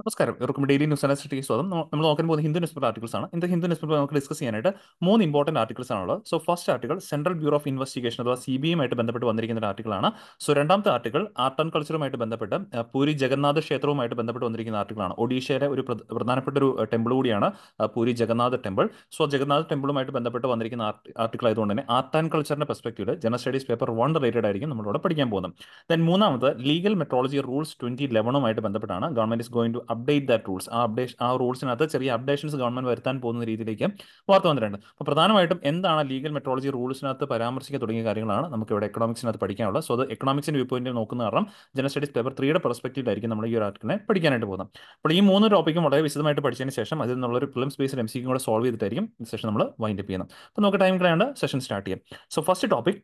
നമസ്കാരം ഇവർക്കും daily news അനാലിസ്റ്റിക്ക് സ്വാഗതം നമ്മൾ നോക്കാൻ പോകുന്ന ഹിന്ദു ന്യൂസ് പേപ്പർ ആർട്ടിക്കൽസ് ആണ് ഇന്ന് ഹിന്ദു ന്യൂസ് പേപ്പർ നമുക്ക് ഡിസ്കസ് ചെയ്യാനായിട്ട് മൂന്ന് ഇമ്പോർട്ടന്റ് ആർട്ടിക്കൽസ് ആണുള്ളത് so first article central bureau of investigation അഥവാ സി ബി ആയിട്ട് ബന്ധപ്പെട്ട് വന്നിരിക്കുന്ന ഒരു ആണ് സോ രണ്ടാമത്തെ ആർട്ടിക്കൽ ആർട്ട് ആൻഡ് കൾച്ചറുമായിട്ട് ബന്ധപ്പെട്ട് പൂരി ജഗന്നാഥ ക്ഷേത്രവുമായിട്ട് ബന്ധപ്പെട്ട് വന്നിരിക്കുന്ന ആണ് ഒഡീഷയിലെ ഒരു പ്രധാനപ്പെട്ട ഒരു ടെമ്പിൾ കൂടിയാണ് പൂരി ജഗന്നാഥ ടെമ്പിൾ സോ ജഗന്നാഥ ടെമ്പിളുമായിട്ട് ബന്ധപ്പെട്ട് വന്നിരിക്കുന്ന ആർട്ടിക്കൾ ആയതുകൊണ്ട് തന്നെ ആർട്ട് ആൻഡ് കൾച്ചറിന്റെ പെർസ്പെക്റ്റീവിൽ general studies paper one related ആയിരിക്കും നമ്മളിവിടെ പഠിക്കാൻ പോകുന്നത് ദെൻ മൂന്നാമത് ലീഗൽ മെട്രോളജി റൂൾസ് ട്വന്റി ലെവനുമായിട്ട് ബന്ധപ്പെട്ടാണ് government is going to update that rules ആ അപ്ഡേഷൻ ആ റൂൾസിനകത്ത് ചെറിയ അപ്ഡേഷൻസ് ഗവൺമെന്റ് വരുത്താൻ പോകുന്ന രീതിയിലേക്ക് വാർത്ത വന്നിട്ടുണ്ട് അപ്പോൾ പ്രധാനമായിട്ടും എന്താണ് ലീഗൽ മെട്രോളജി റൂൾസിനകത്ത് പരാമർശിക്കുക തുടങ്ങിയ കാര്യങ്ങളാണ് നമുക്ക് ഇവിടെ എക്കണോമിക്സിനകത്ത് പഠിക്കാനുള്ളത് സോ അത് എക്കണോമിക്സിന്റെ വ്യൂ പോയിന്റ് നോക്കുന്ന കാരണം ജനറൽ സ്റ്റഡീസ് പേപ്പർ ത്രീയുടെ പെർസ്പെക്റ്റീവായിരിക്കും നമ്മൾ ഈ ഒരു ആർട്ടിക്കിളിനെ പഠിക്കാനായിട്ട് പോകുന്നത് അപ്പോൾ ഈ മൂന്ന് ടോപ്പിക്കും വളരെ വിശദമായിട്ട് പഠിച്ചതിന് ശേഷം അതിൽ നിന്നുള്ളൊരു ഫിലിം സ്പേസ് എം സിക്കും കൂടെ സോൾവ് ചെയ്തിട്ടായിരിക്കും സെഷൻ നമ്മൾ വൈൻഡപ്പ് ചെയ്യുന്നത് അപ്പോൾ നമുക്ക് ടൈം കളയാണ്ട് സെഷൻ സ്റ്റാർട്ട് ചെയ്യാം so first topic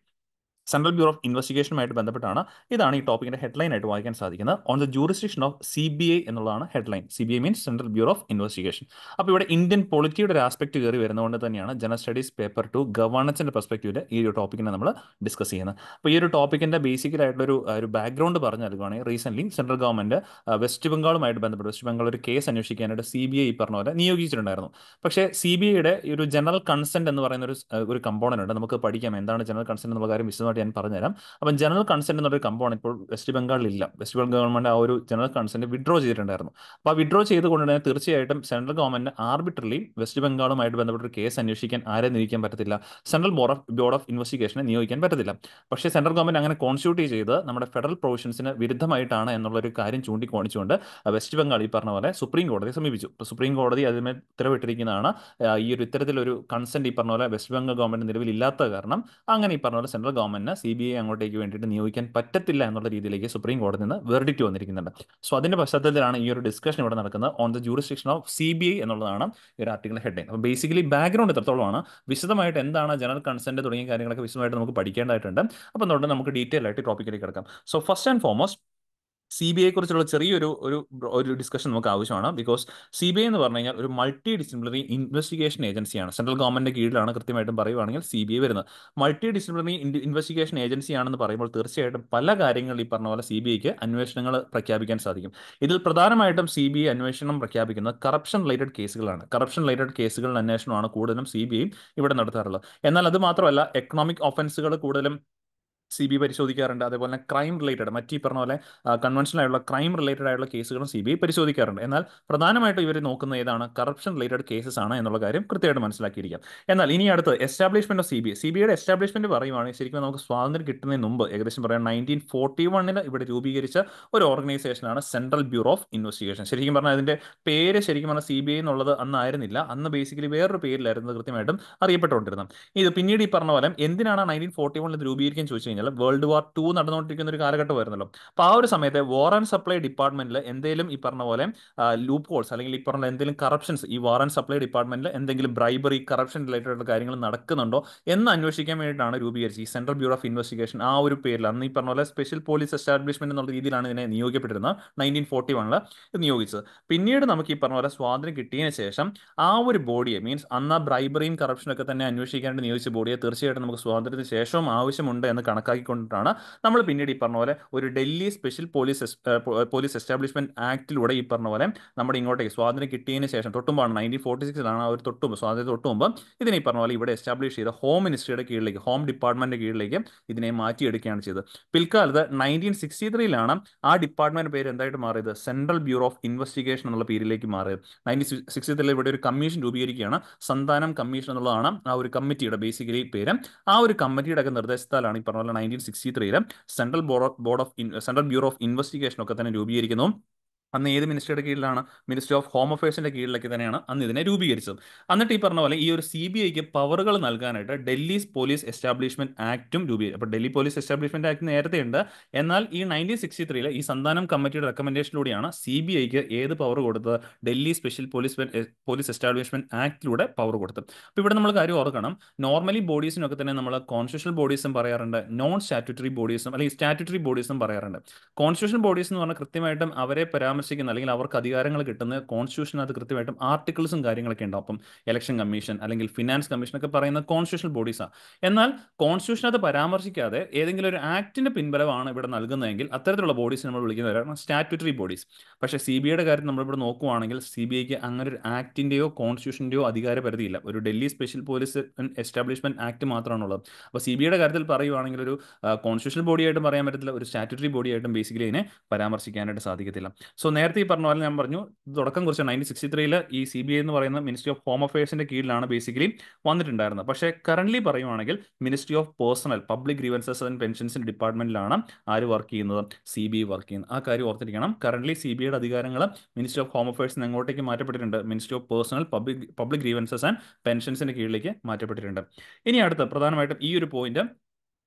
central bureau of ഇൻവെസ്റ്റിഗേഷനുമായിട്ട് ബന്ധപ്പെട്ടാണ് ഇതാണ് ഈ ടോപ്പിക്കിന്റെ ഹെഡ്ലൈൻ ആയിട്ട് വായിക്കാൻ സാധിക്കുന്നത് on the jurisdiction of C B I എന്നുള്ളതാണ് headline C B I means central bureau of investigation അപ്പോൾ ഇവിടെ ഇന്ത്യൻ പൊളിറ്റിയുടെ ഒരു ആസ്പെക്ട് കയറി വരുന്നതുകൊണ്ട് തന്നെയാണ് ജനറൽ സ്റ്റഡീസ് പേപ്പർ ടു ഗവർണൻസിന്റെ പെർസ്പെക്റ്റീവിൽ ഈ ഒരു ടോപ്പിക്കിനെ നമ്മൾ ഡിസ്കസ് ചെയ്യുന്നത് അപ്പോൾ ഈ ഒരു ബേസിക്കൽ ആയിട്ടുള്ള ഒരു ബാക്ക്ഗ്രൗണ്ട് പറഞ്ഞു നൽകുകയാണെങ്കിൽ റീസെൻ്റ്ലി സെൻട്രൽ ഗവൺമെന്റ് വെസ്റ്റ് ബംഗാളുമായിട്ട് ബന്ധപ്പെട്ട് വെസ്റ്റ് ബംഗാൾ ഒരു കേസ് അന്വേഷിക്കാനായിട്ട് സി ബി ഐ പറഞ്ഞ പോലെ നിയോഗിച്ചിട്ടുണ്ടായിരുന്നു പക്ഷേ സി ബി ഐയുടെ ഒരു ജനറൽ കൺസെന്റ് എന്ന് പറയുന്ന ഒരു ഒരു കമ്പോണൻ്റ് ഉണ്ട് നമുക്ക് പഠിക്കാം എന്താണ് ജനറൽ കൺസെന്റ് എന്നുള്ള കാര്യം വിശദമായിട്ട് കൃത്യമായിട്ട് ഞാൻ പറഞ്ഞുതരാം അപ്പം ജനറൽ കൺസെന്റ് എന്നൊരു കമ്പമാണ് ഇപ്പോൾ വെസ്റ്റ് ബംഗാളിൽ ഇല്ല വെസ്റ്റ് ബംഗാൾ ഗവൺമെന്റ് ആ ഒരു ജനറൽ കൺസെന്റ് വിഡ്രോ ചെയ്തിട്ടുണ്ടായിരുന്നു അപ്പോൾ ആ വിഡ്രോ ചെയ്തുകൊണ്ട് തന്നെ തീർച്ചയായിട്ടും സെൻട്രൽ ഗവൺമെന്റ് ആർബിട്രലി വെസ്റ്റ് ബംഗാളുമായിട്ട് ബന്ധപ്പെട്ട ഒരു കേസ് അന്വേഷിക്കാൻ ആരെ നിയോഗിക്കാൻ പറ്റത്തില്ല central board of board of ഇൻവെസ്റ്റിഗേഷനെ നിയോഗിക്കാൻ പറ്റത്തില്ല പക്ഷേ സെൻട്രൽ ഗവൺമെന്റ് അങ്ങനെ കോൺസ്റ്റിറ്റ്യൂട്ട് ചെയ്ത് നമ്മുടെ ഫെഡറൽ പ്രൊവിഷൻസിന് വിരുദ്ധമായിട്ടാണ് എന്നുള്ള ഒരു കാര്യം ചൂണ്ടിക്കാണിച്ചുകൊണ്ട് വെസ്റ്റ് ബംഗാൾ ഈ പറഞ്ഞ പോലെ സുപ്രീം കോടതിയെ സമീപിച്ചു ഇപ്പോൾ സുപ്രീം കോടതി അതിന്മേൽ ഉത്തരവിട്ടിരിക്കുന്നതാണ് ഈ ഒരു ഇത്തരത്തിലൊരു കൺസെന്റ് ഈ പറഞ്ഞ പോലെ വെസ്റ്റ് ബംഗാൾ ഗവൺമെന്റ് നിലവിലില്ലാത്ത കാരണം അങ്ങനെ ഈ പറഞ്ഞ പോലെ സെൻട്രൽ ഗവൺമെന്റ് തന്നെ സി ബി ഐ അങ്ങോട്ടേക്ക് വേണ്ടിയിട്ട് നിയോഗിക്കാൻ പറ്റത്തില്ല എന്നുള്ള രീതിയിലേക്ക് സുപ്രീം കോടതി നിന്ന് വെർഡിക്റ്റ് വന്നിരിക്കുന്നുണ്ട് സോ അതിന്റെ പശ്ചാത്തലത്തിലാണ് ഈ ഒരു ഡിസ്കഷൻ ഇവിടെ നടക്കുന്നത് on the jurisdiction of C B I എന്നുള്ളതാണ് ഈ ഒരു ആർട്ടിക്കൽ ഹെഡിങ് അപ്പോൾ ബേസിക്കലി ബാക്ക്ഗ്രൗണ്ട് എത്രത്തോളമാണ് വിശദമായിട്ട് എന്താണ് ജനറൽ കൺസെന്റ് തുടങ്ങിയ കാര്യങ്ങളൊക്കെ വിശദമായിട്ട് നമുക്ക് പഠിക്കേണ്ടതായിട്ടുണ്ട് അപ്പം തൊട്ട് നമുക്ക് ഡീറ്റെയിൽ ആയിട്ട് ടോപ്പിക്കിലേക്ക് കിടക്കാം so first and foremost C B ഐയെ കുറിച്ചുള്ള ചെറിയൊരു ഒരു ഒരു ഡിസ്കഷൻ നമുക്ക് ആവശ്യമാണ് ബിക്കോസ് സി ബി ഐ എന്ന് പറഞ്ഞു കഴിഞ്ഞാൽ ഒരു മൾട്ടി ഡിസിപ്ലിനറി ഇൻവെസ്റ്റിഗേഷൻ ഏജൻസിയാണ് സെൻട്രൽ ഗവൺമെന്റിന്റെ കീഴിലാണ് കൃത്യമായിട്ടും പറയുവാണെങ്കിൽ സി ബി ഐ വരുന്നത് മൾട്ടി ഡിസിപ്ലിനറി ഇൻവെസ്റ്റിഗേഷൻ ഏജൻസിയാണെന്ന് പറയുമ്പോൾ തീർച്ചയായിട്ടും പല കാര്യങ്ങൾ ഈ പറഞ്ഞ പോലെ സി ബി ഐക്ക് അന്വേഷണങ്ങൾ പ്രഖ്യാപിക്കാൻ സാധിക്കും ഇതിൽ പ്രധാനമായിട്ടും സി ബി ഐ അന്വേഷണം പ്രഖ്യാപിക്കുന്നത് കറപ്ഷൻ റിലേറ്റഡ് കേസുകളാണ് കറപ്ഷൻ റിലേറ്റഡ് കേസുകളുടെ അന്വേഷണമാണ് കൂടുതലും സി ബി ഐ ഇവിടെ നടത്താറുള്ളത് എന്നാൽ അത് മാത്രമല്ല എക്കണോമിക് ഒഫൻസുകൾ കൂടുതലും സി ബി പരിശോധിക്കാറുണ്ട് അതേപോലെ ക്രൈം റിലേറ്റഡ് മറ്റീ പറഞ്ഞ പോലെ കൺവെൻഷനൽ ആയിട്ടുള്ള ക്രൈം റിലേറ്റഡ് ആയിട്ടുള്ള കേസുകളും സി ബി ഐ പരിശോധിക്കാറുണ്ട് എന്നാൽ പ്രധാനമായിട്ടും ഇവർ നോക്കുന്ന ഏതാണ് കറപ്ഷൻ റിലേറ്റഡ് കേസസ് ആണ് എന്നുള്ള കാര്യം കൃത്യമായിട്ട് മനസ്സിലാക്കിയിരിക്കാം എന്നാൽ ഇനി അടുത്ത് establishment of C B I C B ഐയുടെ എസ്റ്റാബ്ലിഷ്മെന്റ് പറയുവാണെങ്കിൽ ശരിക്കും നമുക്ക് സ്വാതന്ത്ര്യം കിട്ടുന്നതിന് മുമ്പ് ഏകദേശം പറയാം നയൻറ്റീൻ ഫോർട്ടി വണ്ണിൽ ഇവിടെ രൂപീകരിച്ച ഒരു ഓർഗനൈസേഷനാണ് സെൻട്രൽ ബ്യൂറോ ഓഫ് ഇൻവെസ്റ്റിഗേഷൻ ശരിക്കും പറഞ്ഞാൽ അതിന്റെ പേര് ശരിക്കും പറഞ്ഞാൽ സി ബി ഐ എന്നുള്ളത് അന്നായിരുന്നില്ല അന്ന് ബേസിക്കലി വേറൊരു പേരിലായിരുന്നു കൃത്യമായിട്ടും അറിയപ്പെട്ടുകൊണ്ടിരുന്നത് ഇത് പിന്നീട് ഈ പറഞ്ഞ പോലെ എന്തിനാണ് നയൻറ്റീൻ ഫോർട്ടി വണ്ണിൽ രൂപീകരിക്കാൻ ചോദിച്ചു കഴിഞ്ഞാൽ കഴിഞ്ഞാൽ വേൾഡ് വാർ ടു നടന്നുകൊണ്ടിരിക്കുന്ന ഒരു കാലഘട്ടമായിരുന്നല്ലോ അപ്പൊ ആ ഒരു സമയത്തെ വാർ ആൻഡ് സപ്ലൈ ഡിപ്പാർട്ട്മെന്റിൽ എന്തെങ്കിലും ഈ പറഞ്ഞ പോലെ ലൂപ്പ് ഹോൾസ് അല്ലെങ്കിൽ ഈ പറഞ്ഞ എന്തെങ്കിലും കറപ്ഷൻസ് ഈ വാർ ആൻഡ് സപ്ലൈ ഡിപ്പാർട്ട്മെന്റിൽ എന്തെങ്കിലും ബ്രൈബറി കറപ്ഷൻ റിലേറ്റഡ് കാര്യങ്ങൾ നടക്കുന്നുണ്ടോ എന്ന് അന്വേഷിക്കാൻ വേണ്ടിയിട്ടാണ് രൂപീകരിച്ചത് ഈ സെൻട്രൽ ബ്യൂറോ ഓഫ് ഇൻവെസ്റ്റിഗേഷൻ ആ ഒരു പേരിൽ അന്ന് ഈ പറഞ്ഞ പോലെ സ്പെഷ്യൽ പോലീസ് എസ്റ്റാബ്ലിഷ്മെന്റ് എന്നുള്ള രീതിയിലാണ് ഇതിനെ നിയോഗിക്കപ്പെട്ടിരുന്നത് നയൻറ്റീൻ ഫോർട്ടി വണ്ണിൽ നിയോഗിച്ചത് പിന്നീട് നമുക്ക് ഈ പറഞ്ഞ പോലെ സ്വാതന്ത്ര്യം കിട്ടിയതിനു ശേഷം ആ ഒരു ബോഡിയെ മീൻസ് അന്ന് ആ ബ്രൈബറിയും കറപ്ഷനൊക്കെ തന്നെ അന്വേഷിക്കാൻ നിയോഗിച്ച ബോഡിയെ തീർച്ചയായിട്ടും നമുക്ക് സ്വാതന്ത്ര്യത്തിന് ശേഷവും ആവശ്യമുണ്ട് എന്ന് കണക്ക് കണക്കാക്കിക്കൊണ്ടിട്ടാണ് നമ്മൾ പിന്നീട് ഈ പറഞ്ഞ പോലെ ഒരു Delhi special police police establishment ആക്ടിലൂടെ ഈ പറഞ്ഞ പോലെ നമ്മുടെ ഇങ്ങോട്ടേക്ക് സ്വാതന്ത്ര്യം കിട്ടിയതിന് ശേഷം തൊട്ടുമ്പോൾ നയൻറ്റീൻ ഫോർട്ടി സിക്സിലാണ് ആ ഒരു തൊട്ടുമ്പ് സ്വാതന്ത്ര്യം തൊട്ടുമ്പ് ഇതിനെ ഈ പറഞ്ഞ പോലെ ഇവിടെ എസ്റ്റാബ്ലിഷ് ചെയ്ത ഹോം മിനിസ്ട്രിയുടെ കീഴിലേക്ക് ഹോം ഡിപ്പാർട്ട്മെന്റിന്റെ കീഴിലേക്ക് ഇതിനെ മാറ്റിയെടുക്കുകയാണ് ചെയ്തത് പിൽക്കാലത്ത് നയൻറ്റീൻ സിക്സ്റ്റി ത്രീയിലാണ് ആ ഡിപ്പാർട്ട്മെന്റ് പേര് എന്തായിട്ട് മാറിയത് സെൻട്രൽ ബ്യൂറോ ഓഫ് ഇൻവെസ്റ്റിഗേഷൻ എന്നുള്ള പേരിലേക്ക് മാറിയത് നയൻറ്റീൻ സിക്സ്റ്റി ത്രീയിൽ ഇവിടെ ഒരു കമ്മീഷൻ രൂപീകരിക്കുകയാണ് സന്താനം കമ്മീഷൻ എന്നുള്ളതാണ് ആ ഒരു കമ്മിറ്റിയുടെ ബേസിക്കലി പേര് ആ ഒരു കമ്മിറ്റിയുടെ ഒക്കെ നിർദ്ദേശത്താലാണ് ഈ പറഞ്ഞ പോലെ നയൻറ്റീൻ സിക്സ്റ്റി ത്രീയിൽ central board of central bureau of investigation ഒക്കെ തന്നെ രൂപീകരിക്കുന്നു അന്ന് ഏത് മിനിസ്റ്ററുടെ കീഴിലാണ് മിനിസ്റ്റർ ഓഫ് ഹോം അഫയേഴ്സിന്റെ കീഴിലൊക്കെ തന്നെയാണ് അന്ന് ഇതിനെ രൂപീകരിച്ചത് എന്നിട്ട് ഈ പറഞ്ഞ പോലെ ഈ ഒരു സി ബി ഐക്ക് പവറുകൾ നൽകാനായിട്ട് ഡൽഹി പോലീസ് എസ്റ്റാബ്ലിഷ്മെന്റ് ആക്റ്റും രൂപീകരിച്ചു അപ്പോൾ ഡൽഹി പോലീസ് എസ്റ്റാബ്ലിഷ്മെന്റ് ആക്ട് നേരത്തെ ഉണ്ട് എന്നാൽ ഈ നയൻറ്റീൻ സിക്സ്റ്റി ത്രീയിലെ ഈ സന്താനം കമ്മിറ്റിയുടെ റെക്കമെൻഡേഷനിലൂടെയാണ് സി ബി ഐക്ക് ഏത് പവർ കൊടുത്തത് Delhi special police police establishment ആക്ടിലൂടെ പവർ കൊടുത്തത് അപ്പോൾ ഇവിടെ നമ്മൾ കാര്യം ഓർക്കണം നോർമലി ബോഡീസിനൊക്കെ തന്നെ നമ്മൾ കോൺസ്റ്റിറ്റ്യൂഷണൽ ബോഡീസും പറയാറുണ്ട് നോൺ സ്റ്റാറ്റുറ്ററി ബോഡീസും അല്ലെങ്കിൽ സ്റ്റാറ്റുറ്ററി ബോഡീസും പറയാറുണ്ട് കോൺസ്റ്റിറ്റ്യൂഷൻ ബോഡീസ് എന്ന് പറഞ്ഞാൽ കൃത്യമായിട്ടും അവരെ പരാ പരാമർശിക്കുന്ന അല്ലെങ്കിൽ അവർക്ക് അധികാരങ്ങൾ കിട്ടുന്ന കോൺസ്റ്റിറ്റ്യൂഷനകത്ത് കൃത്യമായിട്ടും ആർട്ടിക്കിൾസും കാര്യങ്ങളൊക്കെ ഉണ്ടാവും അപ്പം ഇലക്ഷൻ കമ്മീഷൻ അല്ലെങ്കിൽ ഫിനാൻസ് കമ്മീഷൻ ഒക്കെ പറയുന്ന കോൺസ്റ്റിറ്റ്യൂഷണൽ ബോഡീസാണ് എന്നാൽ കോൺസ്റ്റിറ്റ്യൂഷനകത്ത് പരാമർശിക്കാതെ ഏതെങ്കിലും ഒരു ആക്ടിന്റെ പിൻബലമാണ് ഇവിടെ നൽകുന്നതെങ്കിൽ അത്തരത്തിലുള്ള ബോഡീസ് നമ്മൾ വിളിക്കുന്നവരാണ് സ്റ്റാറ്റുറ്ററി ബോഡീസ് പക്ഷേ സി ബി ഐയുടെ കാര്യം നമ്മളിവിടെ നോക്കുവാണെങ്കിൽ സി ബി ഐക്ക് അങ്ങനെ ഒരു ആക്ടിന്റെയോ കോൺസ്റ്റിറ്റ്യൂഷന്റെയോ അധികാര പരിധിയില്ല ഒരു Delhi special police establishment act മാത്രമാണുള്ളത് അപ്പോൾ സി ബി ഐയുടെ കാര്യത്തിൽ പറയുവാണെങ്കിൽ ഒരു കോൺസ്റ്റിറ്റ്യൂഷണൽ ബോഡിയായിട്ടും പറയാൻ പറ്റത്തില്ല ഒരു സ്റ്റാറ്റുറ്ററി ബോഡിയായിട്ടും ബേസിക്കലി ഇതിനെ പരാമർശിക്കാനായിട്ട് സാധിക്കത്തില്ല സോ സോ നേരത്തെ ഈ പറഞ്ഞ പോലെ ഞാൻ പറഞ്ഞു തുടക്കം കുറിച്ച് നയൻറ്റീൻ സിക്സ്റ്റി ത്രീയിൽ ഈ സി ബി ഐ എന്ന് പറയുന്ന മിനിസ്ട്രി ഓഫ് ഹോം അഫയേഴ്സിന്റെ കീഴിലാണ് ബേസിക്കലി വന്നിട്ടുണ്ടായിരുന്നത് പക്ഷേ കറന്റ്ലി പറയുവാണെങ്കിൽ ministry of personnel public grievances and പെൻഷൻസിന്റെ ഡിപ്പാർട്ട്മെന്റിലാണ് ആര് വർക്ക് ചെയ്യുന്നത് സി ബി ഐ വർക്ക് ചെയ്യുന്നത് ആ കാര്യം ഓർത്തിരിക്കണം കറന്റ്ലി സി ബി ഐയുടെ അധികാരങ്ങൾ മിനിസ്ട്രി ഓഫ് ഹോം അഫയേഴ്സിന് എങ്ങോട്ടേക്ക് മാറ്റപ്പെട്ടിട്ടുണ്ട് ministry of personnel public public grievances and പെൻഷൻസിന്റെ കീഴിലേക്ക് മാറ്റപ്പെട്ടിട്ടുണ്ട് ഇനി അടുത്ത പ്രധാനമായിട്ടും ഈ ഒരു പോയിന്റ്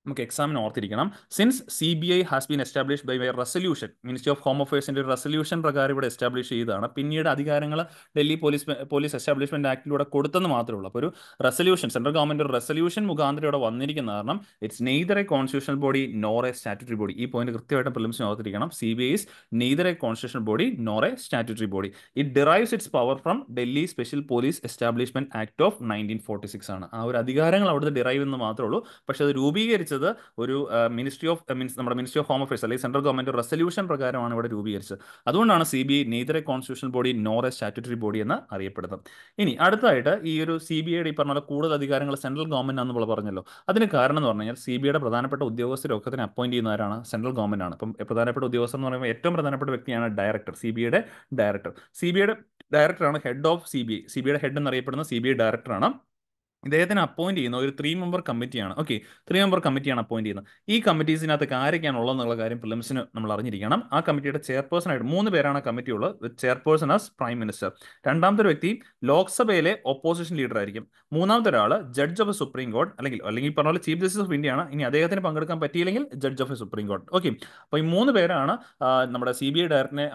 നമുക്ക് എക്സാമിന് ഓർത്തിരിക്കണം since C B I has been establish by വൈ റെസൊല്യൂഷൻ മിനിസ്ട്രി ഓഫ് ഹോം അഫയേഴ്സിന്റെ ഒരു റെസൊല്യൂഷൻ പ്രകാരം ഇവിടെ എസ്റ്റാബ്ലിഷ് ചെയ്തതാണ് പിന്നീട് അധികാരങ്ങൾ ഡൽഹി പോലീസ് പോലീസ് എസ്റ്റാബ്ലിഷ്മെന്റ് ആക്ടിലൂടെ കൊടുത്തെന്ന് മാത്രമേ ഉള്ളൂ അപ്പോൾ ഒരു റെസൊല്യൂഷൻ സെൻട്രൽ ഗവൺമെന്റ് ഒരു റെസൊല്യൂഷൻ മുഖാന്തരം ഇവിടെ വന്നിരിക്കുന്ന കാരണം it's neither a constitutional body nor a statutory body ഈ പോയിന്റ് കൃത്യമായിട്ട് പ്രിലിംസിന് ഓർത്തിരിക്കണം C B I's neither a constitutional body nor a statutory body it derives its power from Delhi special police establishment act of nineteen forty six ആണ് ആ ഒരു അധികാരങ്ങൾ അവിടുത്തെ derive എന്ന് മാത്രമേ ഉള്ളൂ പക്ഷേ അത് രൂപീകരിച്ചത് ചെയ്തത് ഒരു മിനിസ്ട്രി ഓഫ് മീൻസ് നമ്മുടെ മിനിസ്ട്രി ഓഫ് ഹോം അഫയേഴ്സ് അല്ലെങ്കിൽ സെൻട്രൽ ഗവൺമെന്റ് റെസൊല്യൂഷൻ പ്രകാരമാണ് ഇവിടെ രൂപീകരിച്ചത് അതുകൊണ്ടാണ് C B I neither a constitutional body nor a statutory body എന്ന് അറിയപ്പെടുന്നത് ഇനി അടുത്തായിട്ട് ഈ ഒരു സി ബി ഐയുടെ ഈ പറഞ്ഞ പോലെ കൂടുതൽ അധികാരങ്ങൾ സെൻട്രൽ ഗവൺമെന്റ് എന്ന് പറഞ്ഞല്ലോ അതിന് കാരണം എന്ന് പറഞ്ഞു കഴിഞ്ഞാൽ സി ബി ഐയുടെ പ്രധാനപ്പെട്ട ഉദ്യോഗസ്ഥരൊക്കെ തന്നെ അപ്പോയിന്റ് ചെയ്യുന്നവരാണ് സെൻട്രൽ ഗവൺമെന്റ് ആണ് അപ്പം പ്രധാനപ്പെട്ട ഉദ്യോഗസ്ഥ എന്ന് പറയുമ്പോൾ ഏറ്റവും പ്രധാനപ്പെട്ട വ്യക്തിയാണ് ഡയറക്ടർ സി ബി ഐയുടെ ഡയറക്ടർ സി ബി ഐയുടെ ഡയറക്ടറാണ് head of C B I C ഐയുടെ ഹെഡ് എന്നറിയപ്പെടുന്ന സി ബി ഐ ഡയറക്ടറാണ് ഇദ്ദേഹത്തിന് അപ്പോയിന്റ് ചെയ്യുന്ന ഒരു ത്രീ മെമ്പർ കമ്മിറ്റിയാണ് ഓക്കെ ത്രീ മെമ്പർ കമ്മിറ്റിയാണ് അപ്പോയിന്റ് ചെയ്യുന്നത് ഈ കമ്മിറ്റീസിനകത്ത് ആരൊക്കെയാണ് എന്നുള്ള കാര്യം പ്രിലിംസിന് നമ്മൾ അറിഞ്ഞിരിക്കണം ആ കമ്മിറ്റിയുടെ ചെയർപേഴ്സൺ ആയിട്ട് മൂന്ന് പേരാണ് കമ്മിറ്റി ഉള്ളത് with chairperson as prime minister രണ്ടാമത്തെ വ്യക്തി ലോക്സഭയിലെ ഓപ്പോസിഷൻ ലീഡർ ആയിരിക്കും മൂന്നാമത്തെ ഒരാൾ ജഡ്ജ് ഓഫ് സുപ്രീം കോർട്ട് അല്ലെങ്കിൽ അല്ലെങ്കിൽ പറഞ്ഞ പോലെ ചീഫ് ജസ്റ്റിസ് ഓഫ് ഇന്ത്യ ആണ് ഇനി അദ്ദേഹത്തിന് പങ്കെടുക്കാൻ പറ്റിയില്ലെങ്കിൽ judge of supreme court okay അപ്പോൾ ഈ മൂന്ന് പേരാണ് നമ്മുടെ സി ബി ഐ ഡയറക്ടറിനെ